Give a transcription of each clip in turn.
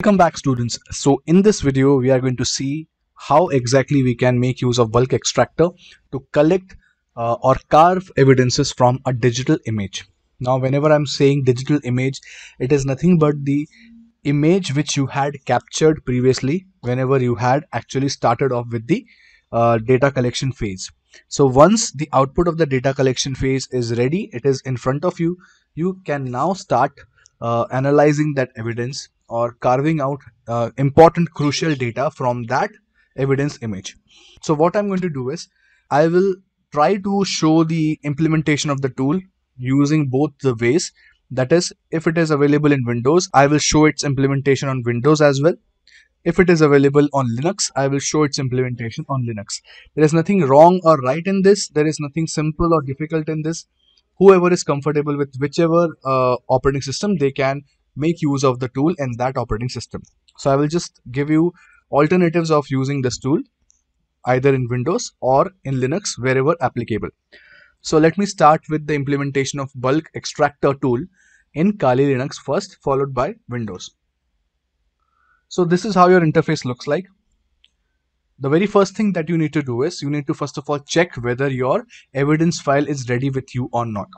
Welcome back students. So in this video we are going to see how exactly we can make use of bulk extractor to collect uh, or carve evidences from a digital image. Now whenever I'm saying digital image it is nothing but the image which you had captured previously whenever you had actually started off with the uh, data collection phase. So once the output of the data collection phase is ready it is in front of you you can now start uh, analyzing that evidence or carving out uh, important crucial data from that evidence image. So what I'm going to do is I will try to show the implementation of the tool using both the ways. That is, if it is available in Windows, I will show its implementation on Windows as well. If it is available on Linux, I will show its implementation on Linux. There is nothing wrong or right in this. There is nothing simple or difficult in this. Whoever is comfortable with whichever uh, operating system, they can make use of the tool in that operating system. So I will just give you alternatives of using this tool either in Windows or in Linux wherever applicable. So let me start with the implementation of bulk extractor tool in Kali Linux first followed by Windows. So this is how your interface looks like. The very first thing that you need to do is you need to first of all check whether your evidence file is ready with you or not.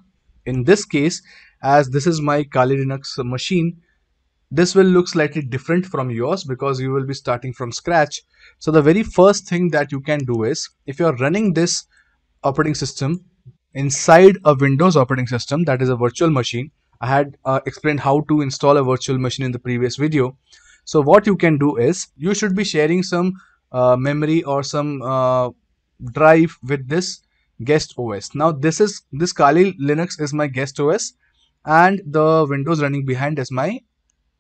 In this case, as this is my Kali Linux machine this will look slightly different from yours because you will be starting from scratch so the very first thing that you can do is if you're running this operating system inside a Windows operating system that is a virtual machine I had uh, explained how to install a virtual machine in the previous video so what you can do is you should be sharing some uh, memory or some uh, drive with this guest OS now this is this Kali Linux is my guest OS and the windows running behind as my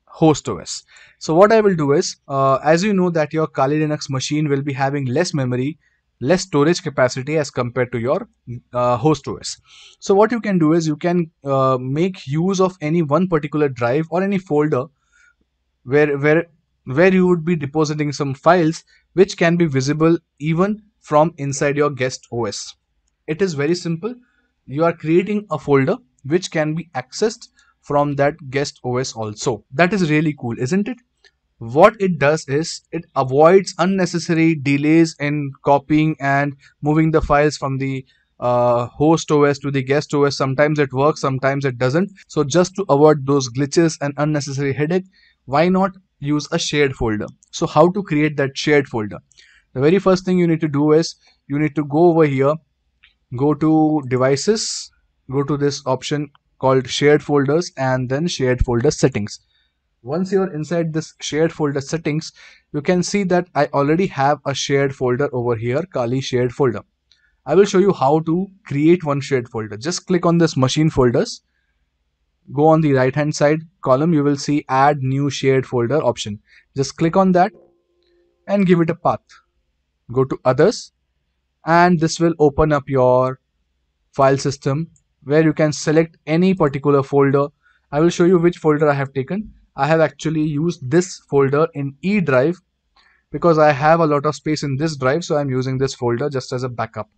host OS. So what I will do is, uh, as you know that your Kali Linux machine will be having less memory, less storage capacity as compared to your uh, host OS. So what you can do is you can uh, make use of any one particular drive or any folder where where where you would be depositing some files which can be visible even from inside your guest OS. It is very simple. You are creating a folder which can be accessed from that guest OS also. That is really cool, isn't it? What it does is it avoids unnecessary delays in copying and moving the files from the uh, host OS to the guest OS. Sometimes it works, sometimes it doesn't. So just to avoid those glitches and unnecessary headache, why not use a shared folder? So how to create that shared folder? The very first thing you need to do is you need to go over here, go to devices go to this option called shared folders and then shared folder settings once you're inside this shared folder settings you can see that I already have a shared folder over here Kali shared folder I will show you how to create one shared folder just click on this machine folders go on the right hand side column you will see add new shared folder option just click on that and give it a path go to others and this will open up your file system where you can select any particular folder. I will show you which folder I have taken. I have actually used this folder in E drive because I have a lot of space in this drive so I'm using this folder just as a backup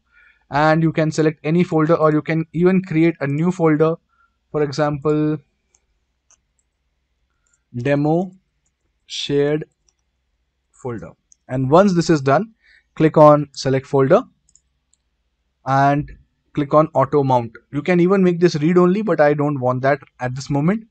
and you can select any folder or you can even create a new folder for example demo shared folder and once this is done click on select folder and click on auto mount you can even make this read only but I don't want that at this moment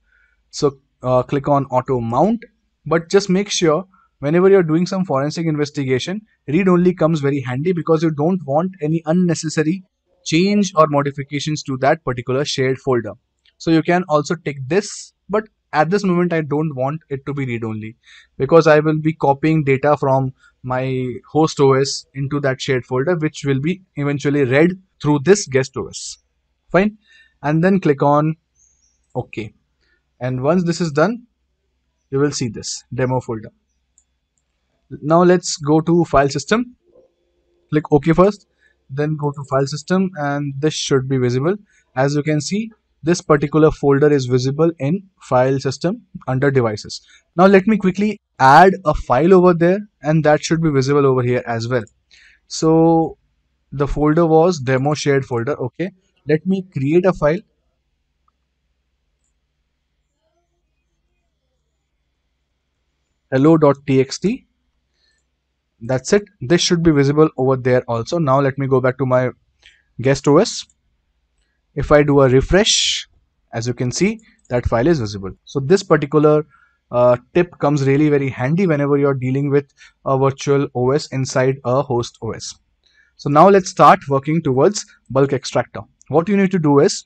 so uh, click on auto mount but just make sure whenever you're doing some forensic investigation read only comes very handy because you don't want any unnecessary change or modifications to that particular shared folder so you can also take this but at this moment I don't want it to be read only because I will be copying data from my host OS into that shared folder which will be eventually read through this guest OS. Fine. And then click on OK. And once this is done, you will see this demo folder. Now let's go to file system. Click OK first, then go to file system and this should be visible. As you can see, this particular folder is visible in file system under devices. Now let me quickly add a file over there and that should be visible over here as well. So the folder was demo shared folder okay let me create a file hello.txt that's it this should be visible over there also now let me go back to my guest os if i do a refresh as you can see that file is visible so this particular uh, tip comes really very handy whenever you're dealing with a virtual os inside a host os so now let's start working towards bulk extractor. What you need to do is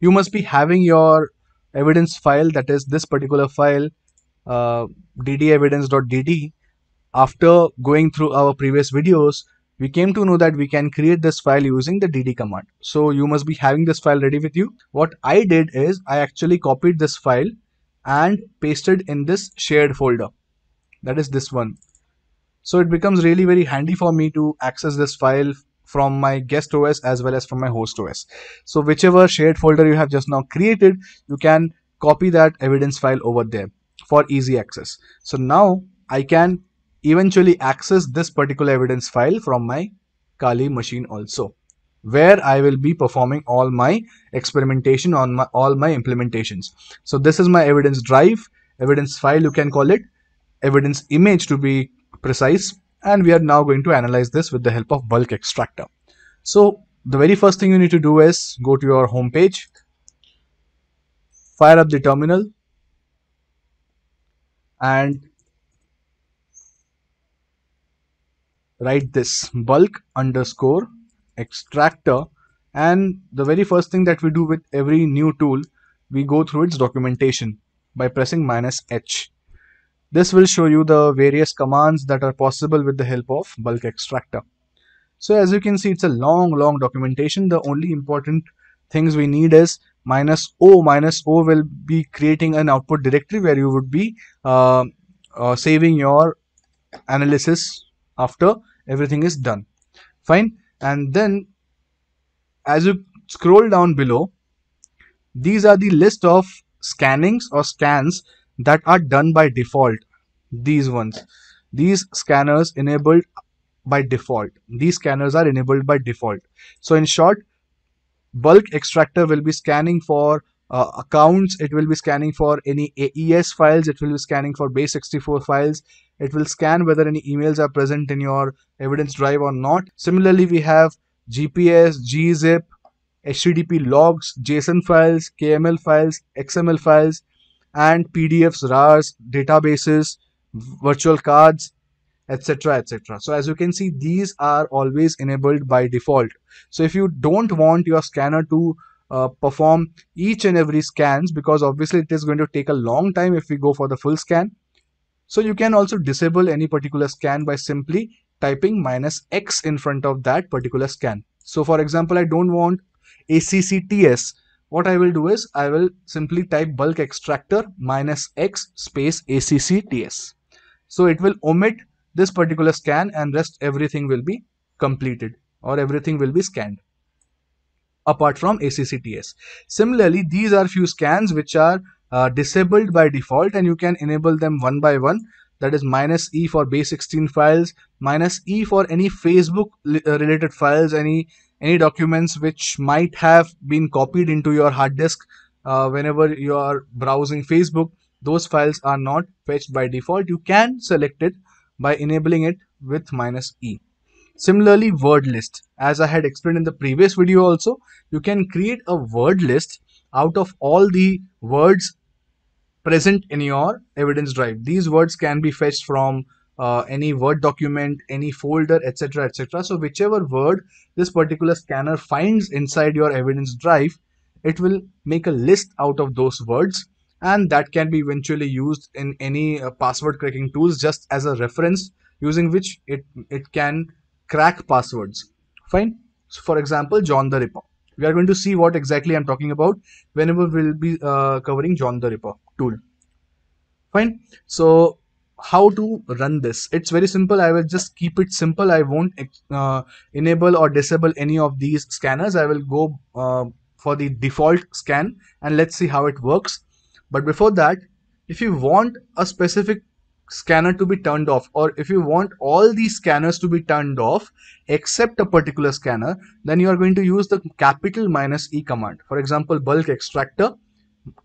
you must be having your evidence file that is this particular file uh, ddevidence.dd after going through our previous videos we came to know that we can create this file using the dd command so you must be having this file ready with you what i did is i actually copied this file and pasted in this shared folder that is this one so it becomes really very handy for me to access this file from my guest OS as well as from my host OS. So whichever shared folder you have just now created, you can copy that evidence file over there for easy access. So now I can eventually access this particular evidence file from my Kali machine also where I will be performing all my experimentation on my, all my implementations. So this is my evidence drive, evidence file you can call it, evidence image to be precise and we are now going to analyze this with the help of bulk extractor. So the very first thing you need to do is go to your home page, fire up the terminal and write this bulk underscore extractor and the very first thing that we do with every new tool we go through its documentation by pressing minus H this will show you the various commands that are possible with the help of bulk extractor. So as you can see, it's a long, long documentation. The only important things we need is minus O. Minus O will be creating an output directory where you would be uh, uh, saving your analysis after everything is done. Fine. And then as you scroll down below, these are the list of scannings or scans that are done by default these ones these scanners enabled by default these scanners are enabled by default so in short bulk extractor will be scanning for uh, accounts it will be scanning for any AES files it will be scanning for base64 files it will scan whether any emails are present in your evidence drive or not similarly we have GPS gzip HTTP logs JSON files KML files XML files and PDFs, RARs, databases, virtual cards, etc etc so as you can see these are always enabled by default so if you don't want your scanner to uh, perform each and every scans because obviously it is going to take a long time if we go for the full scan so you can also disable any particular scan by simply typing minus x in front of that particular scan so for example i don't want accts what I will do is I will simply type bulk extractor minus x space ACCTS. So it will omit this particular scan and rest everything will be completed or everything will be scanned apart from ACCTS. Similarly, these are few scans which are uh, disabled by default and you can enable them one by one that is minus E for base 16 files, minus E for any Facebook uh, related files, any any documents which might have been copied into your hard disk uh, whenever you are browsing Facebook those files are not fetched by default you can select it by enabling it with minus e similarly word list as I had explained in the previous video also you can create a word list out of all the words present in your evidence drive these words can be fetched from uh, any Word document, any folder, etc. etc. So whichever word this particular scanner finds inside your evidence drive, it will make a list out of those words and that can be eventually used in any uh, password cracking tools just as a reference using which it, it can crack passwords. Fine. So for example, John the Ripper. We are going to see what exactly I'm talking about whenever we'll be uh, covering John the Ripper tool. Fine. So how to run this it's very simple i will just keep it simple i won't uh, enable or disable any of these scanners i will go uh, for the default scan and let's see how it works but before that if you want a specific scanner to be turned off or if you want all these scanners to be turned off except a particular scanner then you are going to use the capital minus e command for example bulk extractor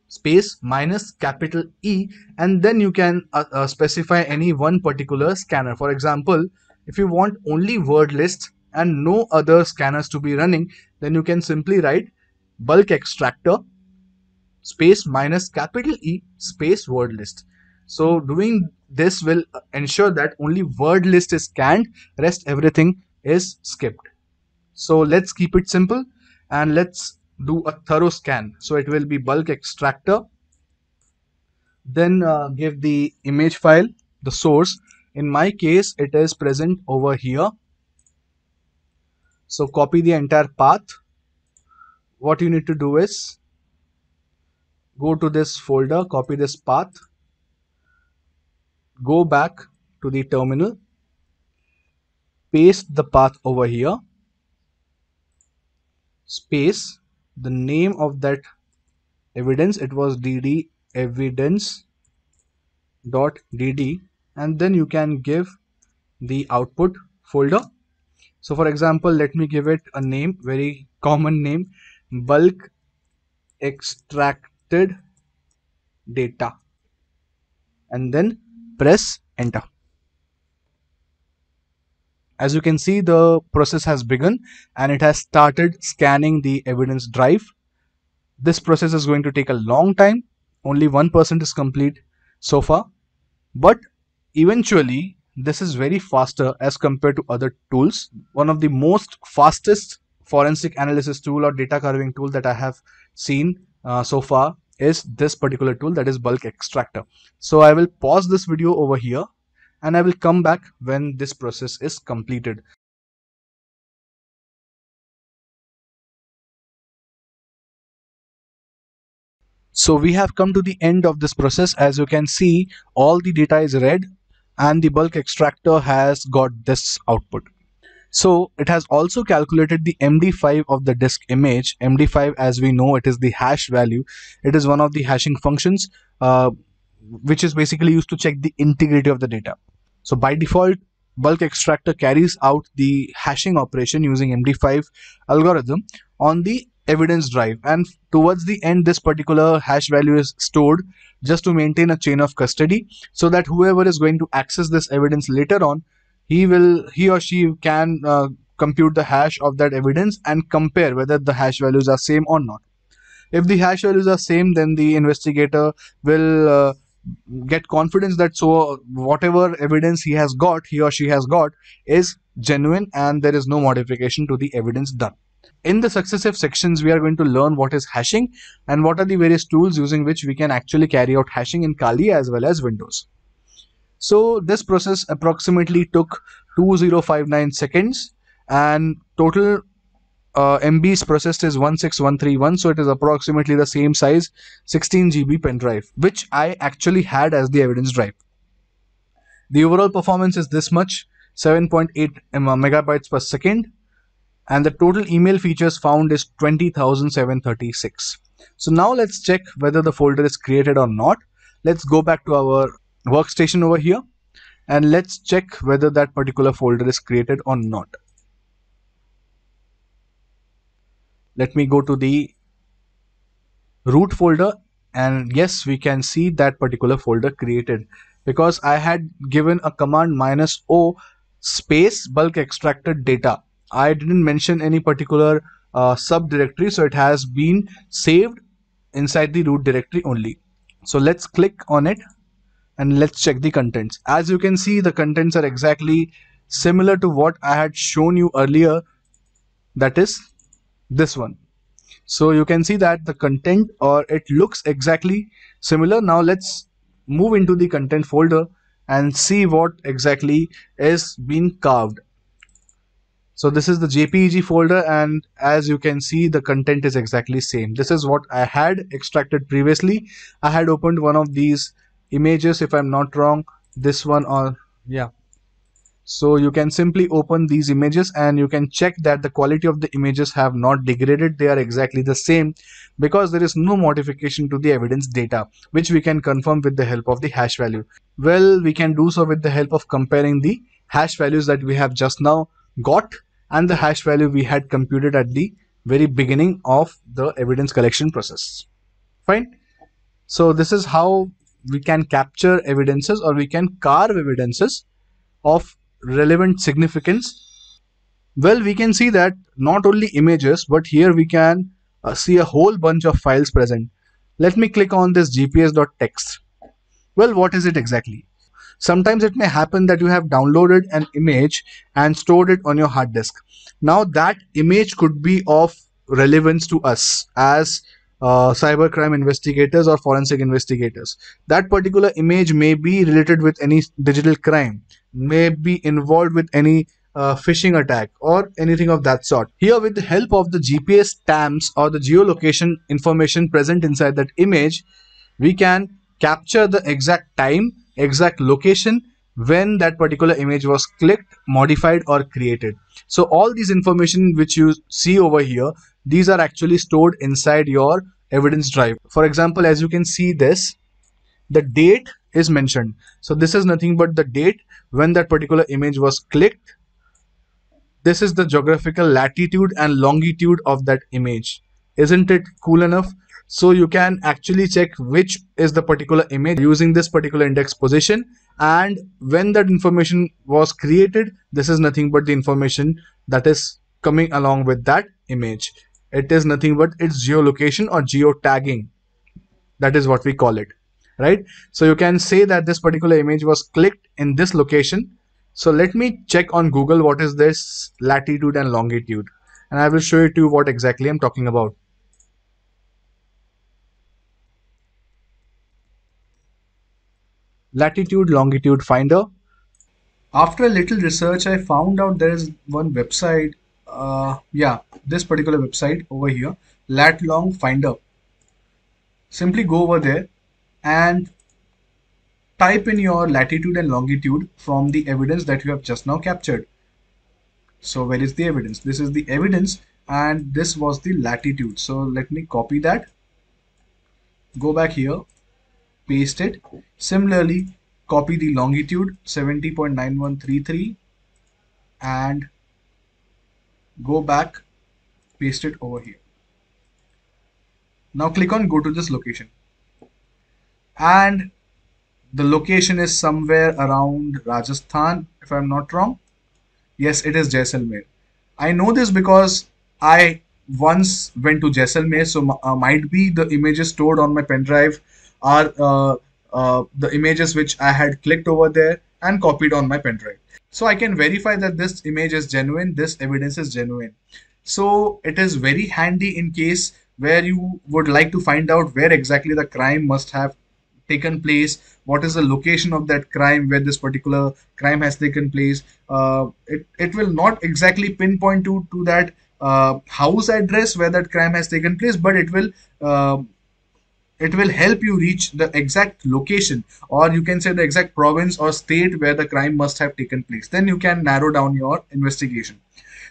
space minus capital E and then you can uh, uh, specify any one particular scanner. For example, if you want only word list and no other scanners to be running, then you can simply write bulk extractor space minus capital E space word list. So doing this will ensure that only word list is scanned, rest everything is skipped. So let's keep it simple and let's do a thorough scan. So it will be bulk extractor. Then uh, give the image file, the source. In my case, it is present over here. So copy the entire path. What you need to do is go to this folder, copy this path, go back to the terminal, paste the path over here, space, the name of that evidence it was dd evidence dot dd and then you can give the output folder so for example let me give it a name very common name bulk extracted data and then press enter as you can see, the process has begun and it has started scanning the evidence drive. This process is going to take a long time. Only 1% is complete so far. But eventually, this is very faster as compared to other tools. One of the most fastest forensic analysis tool or data carving tool that I have seen uh, so far is this particular tool that is bulk extractor. So I will pause this video over here and I will come back when this process is completed. So we have come to the end of this process. As you can see, all the data is read, and the bulk extractor has got this output. So it has also calculated the MD5 of the disk image. MD5 as we know it is the hash value. It is one of the hashing functions. Uh, which is basically used to check the integrity of the data. So by default, bulk extractor carries out the hashing operation using MD5 algorithm on the evidence drive and towards the end this particular hash value is stored just to maintain a chain of custody so that whoever is going to access this evidence later on he will he or she can uh, compute the hash of that evidence and compare whether the hash values are same or not if the hash values are same then the investigator will uh, get confidence that so whatever evidence he has got he or she has got is genuine and there is no modification to the evidence done in the successive sections we are going to learn what is hashing and what are the various tools using which we can actually carry out hashing in kali as well as windows so this process approximately took 2059 seconds and total uh, MBs processed is 16131 so it is approximately the same size 16 GB pen drive which I actually had as the evidence drive. The overall performance is this much 7.8 uh, megabytes per second and the total email features found is 20,736. So now let's check whether the folder is created or not. Let's go back to our workstation over here and let's check whether that particular folder is created or not. let me go to the root folder and yes we can see that particular folder created because I had given a command minus O space bulk extracted data I didn't mention any particular uh, subdirectory so it has been saved inside the root directory only so let's click on it and let's check the contents as you can see the contents are exactly similar to what I had shown you earlier that is this one so you can see that the content or it looks exactly similar now let's move into the content folder and see what exactly is being carved so this is the jpeg folder and as you can see the content is exactly same this is what i had extracted previously i had opened one of these images if i'm not wrong this one or yeah so you can simply open these images and you can check that the quality of the images have not degraded they are exactly the same because there is no modification to the evidence data which we can confirm with the help of the hash value well we can do so with the help of comparing the hash values that we have just now got and the hash value we had computed at the very beginning of the evidence collection process fine so this is how we can capture evidences or we can carve evidences of relevant significance? Well, we can see that not only images, but here we can uh, see a whole bunch of files present. Let me click on this gps.txt. Well, what is it exactly? Sometimes it may happen that you have downloaded an image and stored it on your hard disk. Now that image could be of relevance to us as uh, crime investigators or forensic investigators. That particular image may be related with any digital crime, may be involved with any uh, phishing attack or anything of that sort. Here, with the help of the GPS stamps or the geolocation information present inside that image, we can capture the exact time, exact location, when that particular image was clicked modified or created so all these information which you see over here these are actually stored inside your evidence drive for example as you can see this the date is mentioned so this is nothing but the date when that particular image was clicked this is the geographical latitude and longitude of that image isn't it cool enough so you can actually check which is the particular image using this particular index position and when that information was created this is nothing but the information that is coming along with that image it is nothing but its geolocation or geotagging that is what we call it right so you can say that this particular image was clicked in this location so let me check on google what is this latitude and longitude and i will show you to what exactly i'm talking about latitude longitude finder. After a little research, I found out there is one website. Uh, yeah, this particular website over here, Lat Long finder. Simply go over there and type in your latitude and longitude from the evidence that you have just now captured. So where is the evidence? This is the evidence and this was the latitude. So let me copy that. Go back here paste it. Similarly, copy the longitude 70.9133 and go back, paste it over here. Now click on go to this location and the location is somewhere around Rajasthan if I'm not wrong. Yes, it is Jaisalmer. I know this because I once went to Jaisalmer so uh, might be the images stored on my pen drive are uh, uh, the images which I had clicked over there and copied on my pen drive. So I can verify that this image is genuine, this evidence is genuine. So it is very handy in case where you would like to find out where exactly the crime must have taken place, what is the location of that crime where this particular crime has taken place. Uh, it, it will not exactly pinpoint to, to that uh, house address where that crime has taken place, but it will uh, it will help you reach the exact location or you can say the exact province or state where the crime must have taken place then you can narrow down your investigation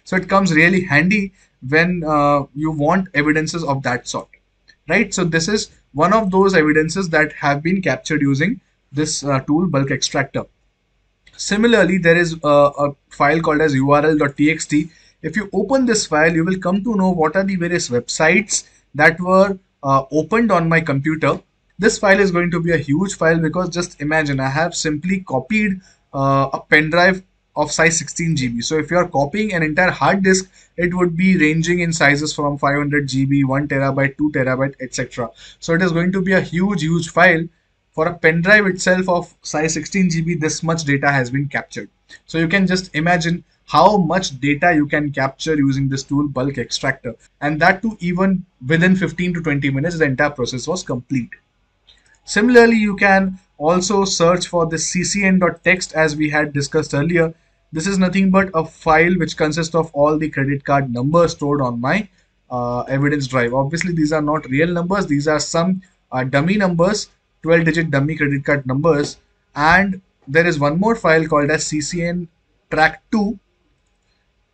so it comes really handy when uh, you want evidences of that sort right so this is one of those evidences that have been captured using this uh, tool bulk extractor similarly there is a, a file called as url.txt if you open this file you will come to know what are the various websites that were uh, opened on my computer, this file is going to be a huge file because just imagine I have simply copied uh, a pen drive of size 16 GB. So if you are copying an entire hard disk, it would be ranging in sizes from 500 GB, 1 terabyte, 2 terabyte, etc. So it is going to be a huge, huge file. For a pen drive itself of size 16 GB, this much data has been captured. So you can just imagine how much data you can capture using this tool bulk extractor and that too even within 15 to 20 minutes the entire process was complete similarly you can also search for the ccn.txt as we had discussed earlier this is nothing but a file which consists of all the credit card numbers stored on my uh, evidence drive obviously these are not real numbers these are some uh, dummy numbers 12 digit dummy credit card numbers and there is one more file called as ccn track 2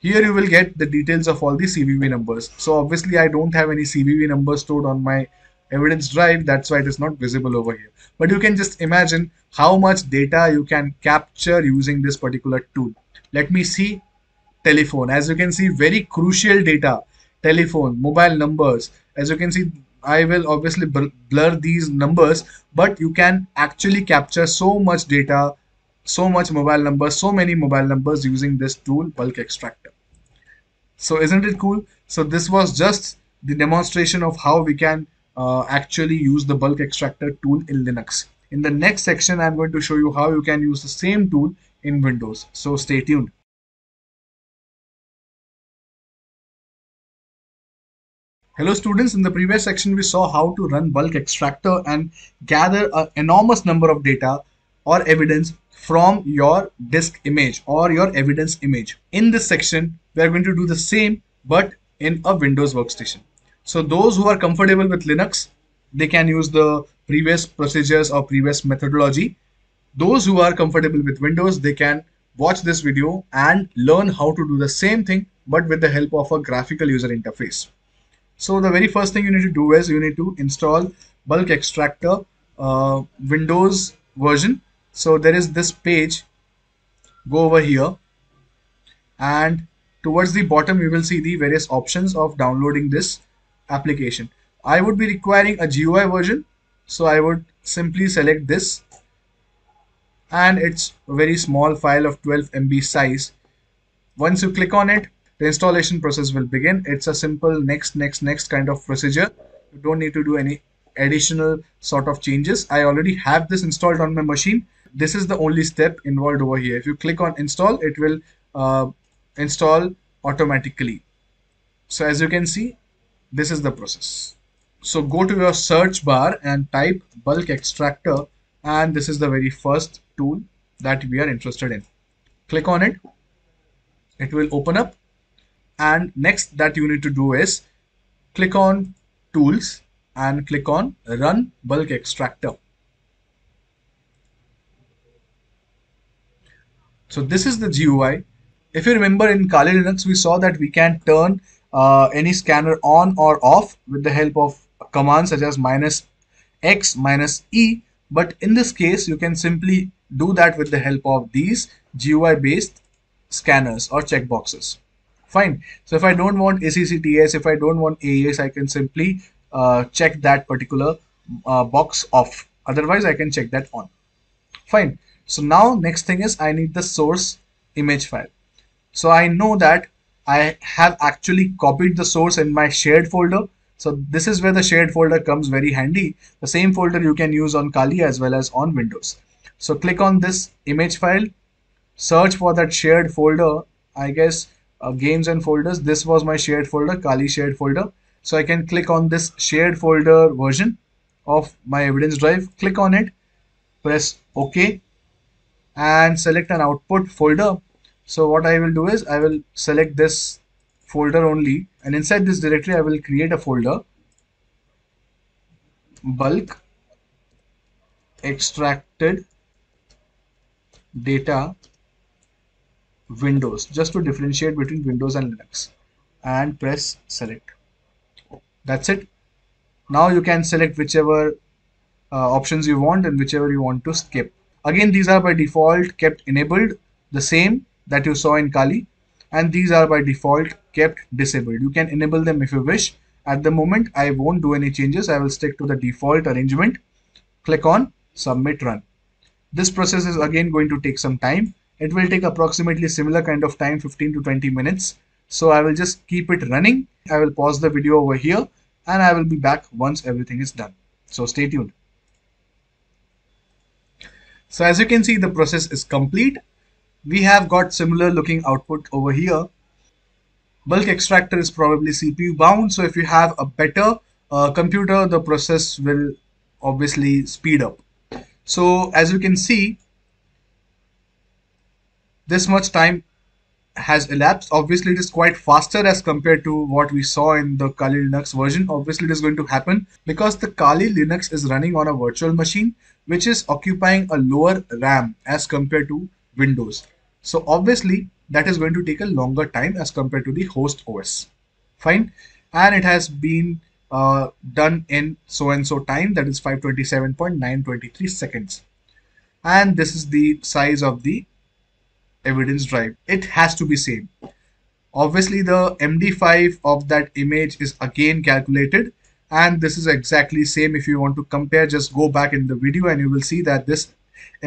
here you will get the details of all the CVV numbers. So obviously I don't have any CVV numbers stored on my evidence drive. That's why it is not visible over here. But you can just imagine how much data you can capture using this particular tool. Let me see telephone. As you can see, very crucial data, telephone, mobile numbers. As you can see, I will obviously blur these numbers, but you can actually capture so much data so much mobile numbers so many mobile numbers using this tool bulk extractor so isn't it cool so this was just the demonstration of how we can uh, actually use the bulk extractor tool in linux in the next section i'm going to show you how you can use the same tool in windows so stay tuned Hello students, in the previous section we saw how to run bulk extractor and gather an enormous number of data or evidence from your disk image or your evidence image. In this section, we are going to do the same but in a Windows workstation. So those who are comfortable with Linux, they can use the previous procedures or previous methodology. Those who are comfortable with Windows, they can watch this video and learn how to do the same thing but with the help of a graphical user interface. So the very first thing you need to do is you need to install bulk extractor uh, Windows version so there is this page go over here and towards the bottom you will see the various options of downloading this application I would be requiring a GUI version so I would simply select this and it's a very small file of 12 MB size once you click on it the installation process will begin it's a simple next next next kind of procedure you don't need to do any additional sort of changes I already have this installed on my machine this is the only step involved over here if you click on install it will uh, install automatically so as you can see this is the process so go to your search bar and type bulk extractor and this is the very first tool that we are interested in click on it it will open up and next that you need to do is click on tools and click on run bulk extractor So this is the GUI. If you remember in Kali Linux, we saw that we can turn uh, any scanner on or off with the help of commands such as minus x minus e. But in this case, you can simply do that with the help of these GUI based scanners or checkboxes. Fine. So if I don't want ACCTS, if I don't want AES, I can simply uh, check that particular uh, box off. Otherwise, I can check that on. Fine. So now next thing is I need the source image file. So I know that I have actually copied the source in my shared folder. So this is where the shared folder comes very handy. The same folder you can use on Kali as well as on Windows. So click on this image file, search for that shared folder. I guess uh, games and folders. This was my shared folder, Kali shared folder. So I can click on this shared folder version of my evidence drive, click on it, press OK and select an output folder. So what I will do is I will select this folder only and inside this directory I will create a folder bulk extracted data windows just to differentiate between windows and linux and press select that's it now you can select whichever uh, options you want and whichever you want to skip Again, these are by default kept enabled, the same that you saw in Kali. And these are by default kept disabled. You can enable them if you wish. At the moment, I won't do any changes. I will stick to the default arrangement. Click on Submit Run. This process is again going to take some time. It will take approximately similar kind of time, 15 to 20 minutes. So I will just keep it running. I will pause the video over here and I will be back once everything is done. So stay tuned. So as you can see, the process is complete. We have got similar looking output over here. Bulk extractor is probably CPU bound. So if you have a better uh, computer, the process will obviously speed up. So as you can see, this much time has elapsed. Obviously, it is quite faster as compared to what we saw in the Kali Linux version. Obviously, it is going to happen because the Kali Linux is running on a virtual machine which is occupying a lower RAM as compared to Windows. So obviously that is going to take a longer time as compared to the host OS. Fine. And it has been uh, done in so and so time that is 527.923 seconds. And this is the size of the evidence drive. It has to be same. Obviously the MD5 of that image is again calculated and this is exactly same if you want to compare just go back in the video and you will see that this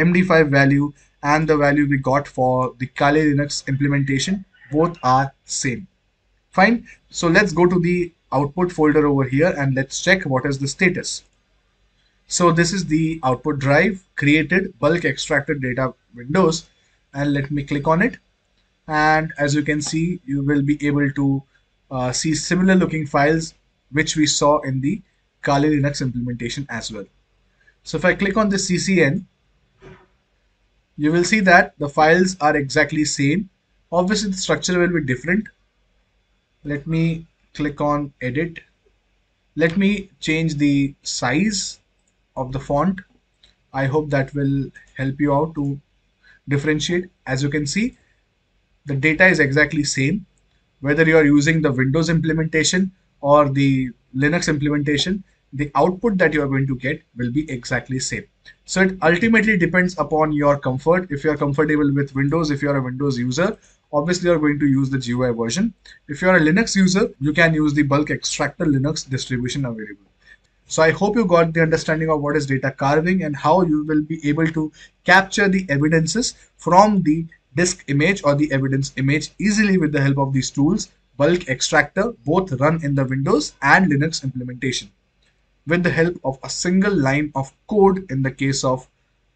MD5 value and the value we got for the Kali Linux implementation both are same fine so let's go to the output folder over here and let's check what is the status so this is the output drive created bulk extracted data windows and let me click on it and as you can see you will be able to uh, see similar looking files which we saw in the Kali Linux implementation as well. So if I click on the CCN, you will see that the files are exactly same. Obviously the structure will be different. Let me click on edit. Let me change the size of the font. I hope that will help you out to differentiate. As you can see, the data is exactly same. Whether you are using the Windows implementation or the Linux implementation, the output that you are going to get will be exactly same. So it ultimately depends upon your comfort. If you are comfortable with Windows, if you are a Windows user, obviously you're going to use the GUI version. If you're a Linux user, you can use the bulk extractor Linux distribution available. So I hope you got the understanding of what is data carving and how you will be able to capture the evidences from the disk image or the evidence image easily with the help of these tools bulk extractor both run in the Windows and Linux implementation with the help of a single line of code in the case of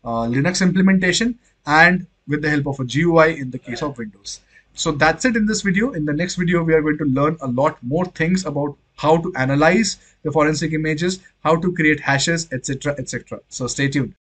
uh, Linux implementation and with the help of a GUI in the case of Windows. So that's it in this video. In the next video, we are going to learn a lot more things about how to analyze the forensic images, how to create hashes, etc. etc. So stay tuned.